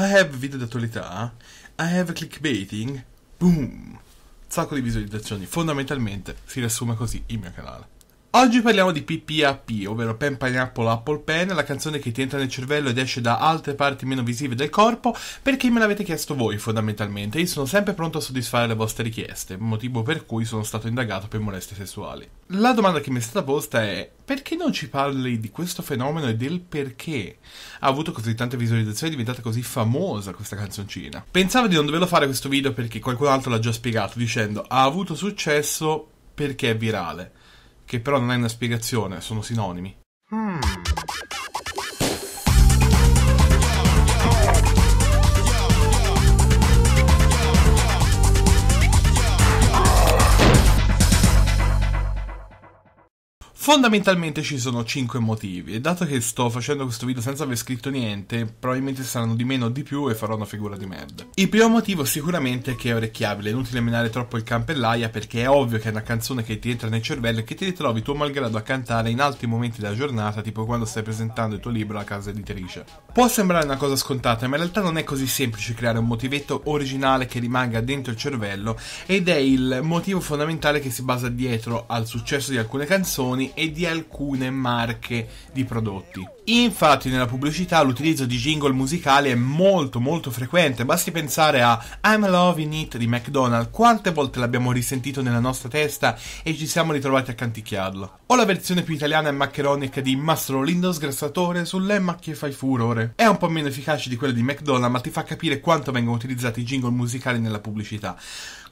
I have video d'attualità, I have clickbaiting, boom! Sacco di visualizzazioni, fondamentalmente si riassume così il mio canale. Oggi parliamo di PPAP, ovvero Pen Pineapple Apple Pen, la canzone che ti entra nel cervello ed esce da altre parti meno visive del corpo, perché me l'avete chiesto voi fondamentalmente. Io sono sempre pronto a soddisfare le vostre richieste, motivo per cui sono stato indagato per molestie sessuali. La domanda che mi è stata posta è: perché non ci parli di questo fenomeno e del perché ha avuto così tante visualizzazioni e è diventata così famosa questa canzoncina? Pensavo di non doverlo fare questo video perché qualcun altro l'ha già spiegato dicendo ha avuto successo perché è virale che però non è una spiegazione, sono sinonimi. Fondamentalmente ci sono 5 motivi e dato che sto facendo questo video senza aver scritto niente, probabilmente saranno di meno o di più e farò una figura di merda. Il primo motivo sicuramente è che è orecchiabile, è inutile menare troppo il campellaia perché è ovvio che è una canzone che ti entra nel cervello e che ti ritrovi tuo malgrado a cantare in altri momenti della giornata, tipo quando stai presentando il tuo libro alla casa editrice. Può sembrare una cosa scontata, ma in realtà non è così semplice creare un motivetto originale che rimanga dentro il cervello ed è il motivo fondamentale che si basa dietro al successo di alcune canzoni e di alcune marche di prodotti. Infatti nella pubblicità l'utilizzo di jingle musicali è molto molto frequente, basti pensare a I'm Loving It di McDonald's, quante volte l'abbiamo risentito nella nostra testa e ci siamo ritrovati a canticchiarlo. O la versione più italiana e maccheronica di Mastro Lindo sgrassatore sulle macchie fai furore. È un po' meno efficace di quella di McDonald's ma ti fa capire quanto vengono utilizzati i jingle musicali nella pubblicità.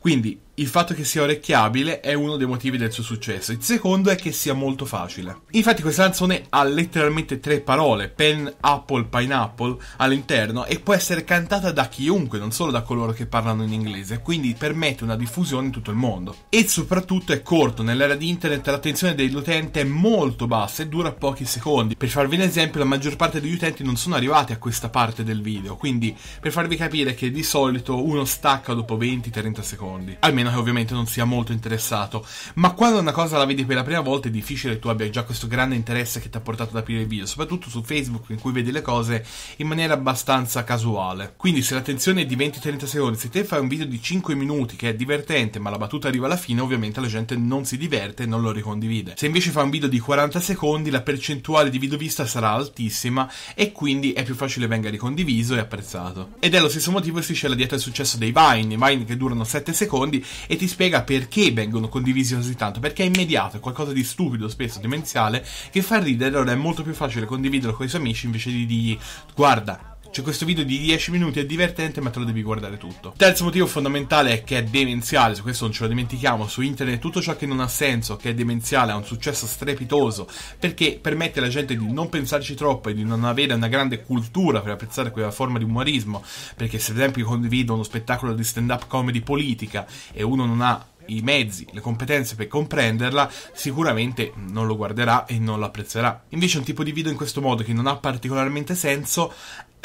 Quindi il fatto che sia orecchiabile è uno dei motivi del suo successo. Il secondo è che sia molto facile. Infatti questa canzone ha letteralmente tre parole, pen, apple, pineapple, all'interno e può essere cantata da chiunque, non solo da coloro che parlano in inglese, quindi permette una diffusione in tutto il mondo. E soprattutto è corto, nell'era di internet l'attenzione dell'utente è molto bassa e dura pochi secondi. Per farvi un esempio, la maggior parte degli utenti non sono arrivati a questa parte del video, quindi per farvi capire che di solito uno stacca dopo 20-30 secondi secondi. Almeno che ovviamente non sia molto interessato. Ma quando una cosa la vedi per la prima volta è difficile che tu abbia già questo grande interesse che ti ha portato ad aprire il video, soprattutto su Facebook in cui vedi le cose in maniera abbastanza casuale. Quindi se l'attenzione è di 20-30 secondi, se te fai un video di 5 minuti che è divertente ma la battuta arriva alla fine, ovviamente la gente non si diverte e non lo ricondivide. Se invece fai un video di 40 secondi, la percentuale di video vista sarà altissima e quindi è più facile venga ricondiviso e apprezzato. Ed è lo stesso motivo che si scella dietro al successo dei Vine, Vine che durano 7 secondi e ti spiega perché vengono condivisi così tanto, perché è immediato, è qualcosa di stupido, spesso demenziale, che fa ridere, allora è molto più facile condividerlo con i suoi amici invece di dirgli guarda cioè questo video di 10 minuti è divertente ma te lo devi guardare tutto. Terzo motivo fondamentale è che è demenziale, su questo non ce lo dimentichiamo, su internet tutto ciò che non ha senso, che è demenziale, ha un successo strepitoso, perché permette alla gente di non pensarci troppo e di non avere una grande cultura per apprezzare quella forma di umorismo, perché se ad esempio condivido uno spettacolo di stand-up comedy politica e uno non ha i mezzi, le competenze per comprenderla, sicuramente non lo guarderà e non lo apprezzerà. Invece un tipo di video in questo modo che non ha particolarmente senso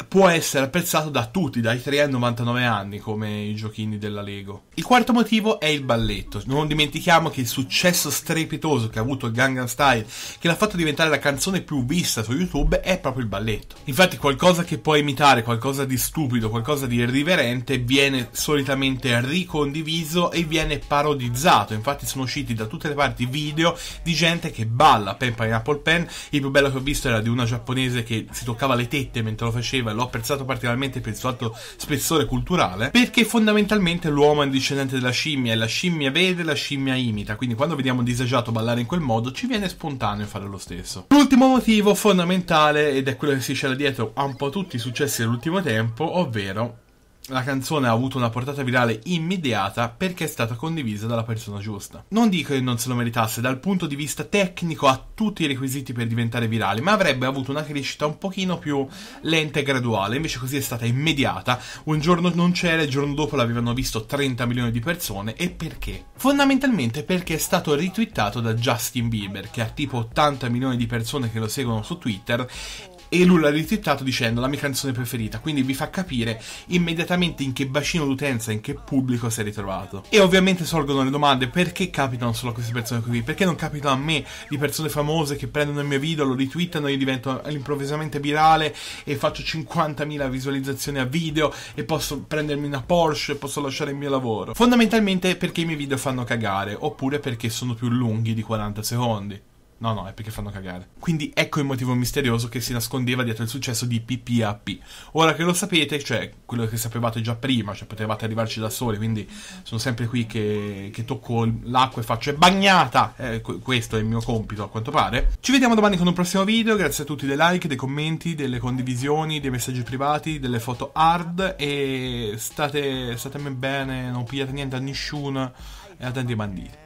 può essere apprezzato da tutti, dai 3 ai 99 anni, come i giochini della Lego. Il quarto motivo è il balletto. Non dimentichiamo che il successo strepitoso che ha avuto Gangnam Style, che l'ha fatto diventare la canzone più vista su YouTube, è proprio il balletto. Infatti qualcosa che può imitare, qualcosa di stupido, qualcosa di irriverente, viene solitamente ricondiviso e viene parodizzato. Infatti sono usciti da tutte le parti video di gente che balla Pen Pineapple Pen. Il più bello che ho visto era di una giapponese che si toccava le tette mentre lo faceva l'ho apprezzato particolarmente per il suo alto spessore culturale, perché fondamentalmente l'uomo è un discendente della scimmia e la scimmia vede, la scimmia imita, quindi quando vediamo un disagiato ballare in quel modo ci viene spontaneo fare lo stesso. L'ultimo motivo fondamentale, ed è quello che si c'era dietro a un po' tutti i successi dell'ultimo tempo, ovvero la canzone ha avuto una portata virale immediata perché è stata condivisa dalla persona giusta. Non dico che non se lo meritasse, dal punto di vista tecnico ha tutti i requisiti per diventare virale, ma avrebbe avuto una crescita un pochino più lenta e graduale, invece così è stata immediata, un giorno non c'era, il giorno dopo l'avevano visto 30 milioni di persone e perché? Fondamentalmente perché è stato ritwittato da Justin Bieber, che ha tipo 80 milioni di persone che lo seguono su Twitter e lui l'ha ritwittato dicendo la mia canzone preferita, quindi vi fa capire immediatamente in che bacino d'utenza, in che pubblico si è ritrovato. E ovviamente sorgono le domande, perché capitano solo queste persone qui? Perché non capitano a me di persone famose che prendono il mio video, lo ritwittano, io divento improvvisamente virale e faccio 50.000 visualizzazioni a video e posso prendermi una Porsche, e posso lasciare il mio lavoro? Fondamentalmente perché i miei video fanno cagare, oppure perché sono più lunghi di 40 secondi. No, no, è perché fanno cagare. Quindi ecco il motivo misterioso che si nascondeva dietro il successo di PPAP. Ora che lo sapete, cioè quello che sapevate già prima, cioè potevate arrivarci da soli, quindi sono sempre qui che, che tocco l'acqua e faccio è bagnata! Eh, questo è il mio compito, a quanto pare. Ci vediamo domani con un prossimo video, grazie a tutti dei like, dei commenti, delle condivisioni, dei messaggi privati, delle foto hard e state, state bene, non pigliate niente a nessuno e a tanti banditi.